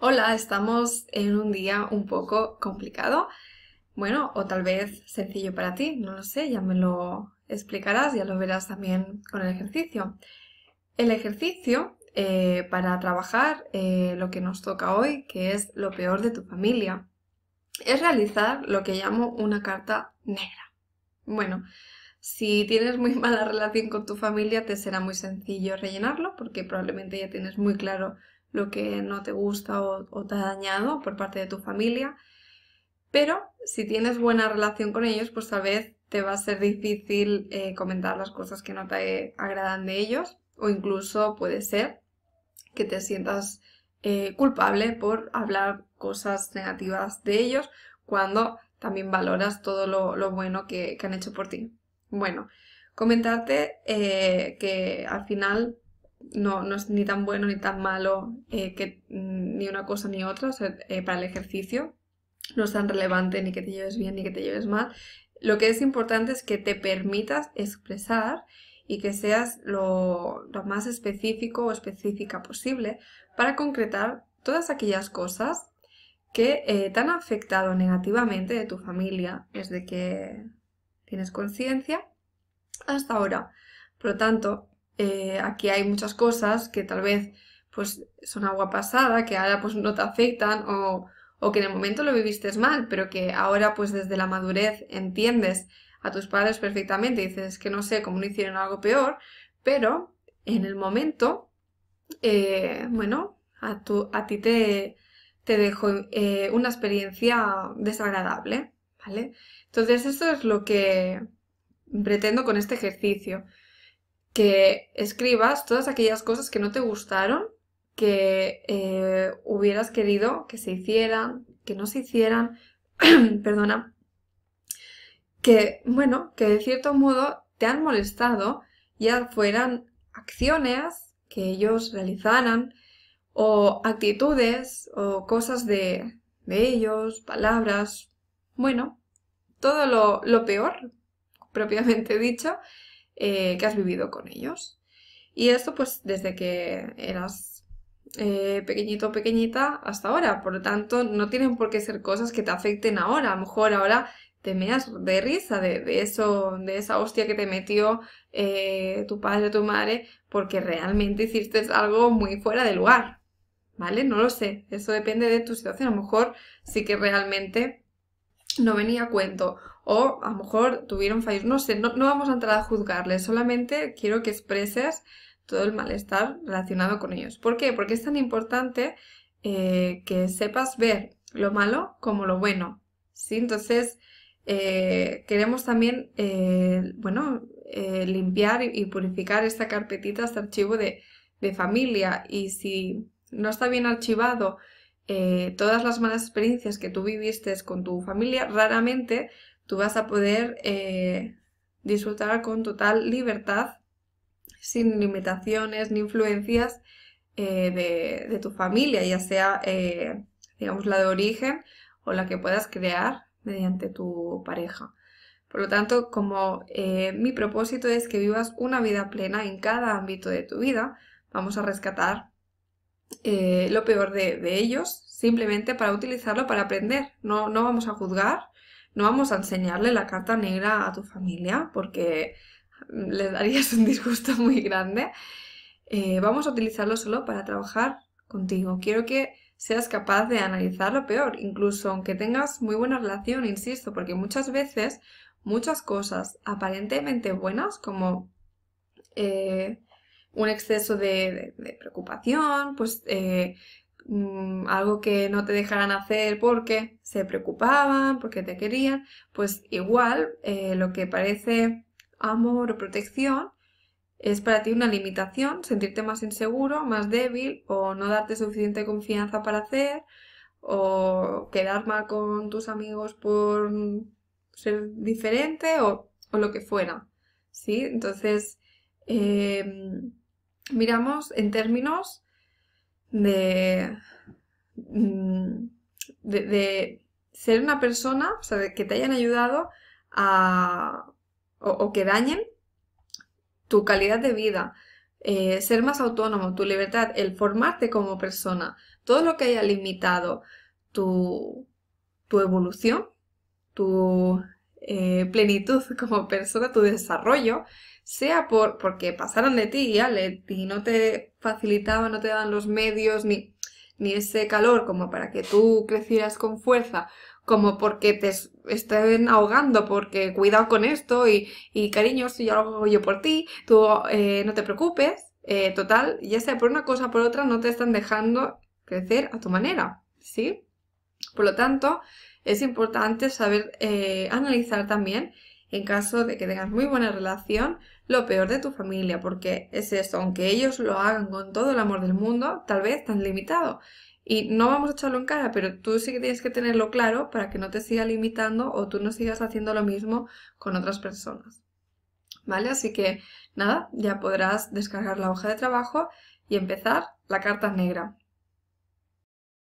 hola, estamos en un día un poco complicado. Bueno, o tal vez sencillo para ti, no lo sé, ya me lo explicarás, ya lo verás también con el ejercicio. El ejercicio eh, para trabajar eh, lo que nos toca hoy, que es lo peor de tu familia, es realizar lo que llamo una carta negra. Bueno, si tienes muy mala relación con tu familia, te será muy sencillo rellenarlo porque probablemente ya tienes muy claro lo que no te gusta o, te ha dañado por parte de tu familia. Pero si tienes buena relación con ellos, pues tal vez te va a ser difícil eh, comentar las cosas que no te agradan de ellos o incluso puede ser que te sientas eh, culpable por hablar cosas negativas de ellos cuando también valoras todo lo, bueno que, han hecho por ti. Bueno, comentarte eh, que al final no, es ni tan bueno ni tan malo eh, que mm, ni una cosa ni otra, eh, para el ejercicio no es tan relevante ni que te lleves bien ni que te lleves mal. Lo que es importante es que te permitas expresar y que seas lo, más específico o específica posible para concretar todas aquellas cosas que eh, te han afectado negativamente de tu familia desde que tienes conciencia hasta ahora. Por lo tanto, eh, aquí hay muchas cosas que tal vez pues son agua pasada, que ahora pues no te afectan o, que en el momento lo viviste mal, pero que ahora pues desde la madurez entiendes a tus padres perfectamente y dices que no sé cómo no hicieron algo peor, pero en el momento, eh, bueno, a, ti te, te dejó eh, una experiencia desagradable, ¿vale? Entonces, eso es lo que pretendo con este ejercicio que escribas todas aquellas cosas que no te gustaron, que eh, hubieras querido que se hicieran, que no se hicieran, perdona, que, bueno, que de cierto modo te han molestado, ya fueran acciones que ellos realizaran, o actitudes, o cosas de, ellos, palabras, bueno, todo lo, lo peor, propiamente dicho, eh, que has vivido con ellos. Y esto pues desde que eras eh, pequeñito o pequeñita hasta ahora. Por lo tanto, no tienen por qué ser cosas que te afecten ahora. A lo mejor ahora te meas de risa de, eso, de esa hostia que te metió eh, tu padre o tu madre, porque realmente hiciste algo muy fuera de lugar. ¿Vale? No lo sé. Eso depende de tu situación. A lo mejor sí que realmente no venía a cuento o a lo mejor tuvieron fallos. No sé, no, vamos a entrar a juzgarles, solamente quiero que expreses todo el malestar relacionado con ellos. ¿Por qué? Porque es tan importante eh, que sepas ver lo malo como lo bueno. ¿sí? Entonces, eh, queremos también, eh, bueno, limpiar y purificar esta carpetita, este archivo de, de familia. Y si no está bien archivado todas las malas experiencias que tú viviste con tu familia, raramente tú vas a poder eh, disfrutar con total libertad, sin limitaciones ni influencias eh, de, tu familia, ya sea, eh, digamos, la de origen o la que puedas crear mediante tu pareja. Por lo tanto, como mi propósito es que vivas una vida plena en cada ámbito de tu vida, vamos a rescatar lo peor de, ellos simplemente para utilizarlo para aprender. No, no vamos a juzgar, no vamos a enseñarle la carta negra a tu familia porque le darías un disgusto muy grande. Eh, vamos a utilizarlo solo para trabajar contigo. Quiero que seas capaz de analizar lo peor, incluso aunque tengas muy buena relación, insisto, porque muchas veces muchas cosas aparentemente buenas, como eh, un exceso de, preocupación, pues eh, Mm, algo que no te dejaran hacer porque se preocupaban, porque te querían, pues igual eh, lo que parece amor o protección es para ti una limitación, sentirte más inseguro, más débil o no darte suficiente confianza para hacer o quedar mal con tus amigos por mm, ser diferente o, lo que fuera. ¿Sí? Entonces, em, miramos en términos Mm, de, ser una persona, o sea, que te hayan ayudado a, o, que dañen tu calidad de vida, eh, ser más autónomo, tu libertad, el formarte como persona, todo lo que haya limitado tu, tu evolución, tu eh, plenitud como persona, tu desarrollo, sea por, porque pasaron de ti y y no te facilitaban, no te daban los medios ni, ni ese calor como para que tú crecieras con fuerza, como porque te estén ahogando, porque cuidado con esto y, y cariño, si yo lo hago yo por ti, tú eh, no te preocupes. Eh, total, ya sea por una cosa o por otra, no te están dejando crecer a tu manera, ¿sí? Por lo tanto, es importante saber eh, analizar también en caso de que tengas muy buena relación, lo peor de tu familia, porque es eso, aunque ellos lo hagan con todo el amor del mundo, tal vez tan limitado. Y no vamos a echarlo en cara, pero tú sí que tienes que tenerlo claro para que no te siga limitando o tú no sigas haciendo lo mismo con otras personas. ¿Vale? Así que nada, ya podrás descargar la hoja de trabajo y empezar la carta negra.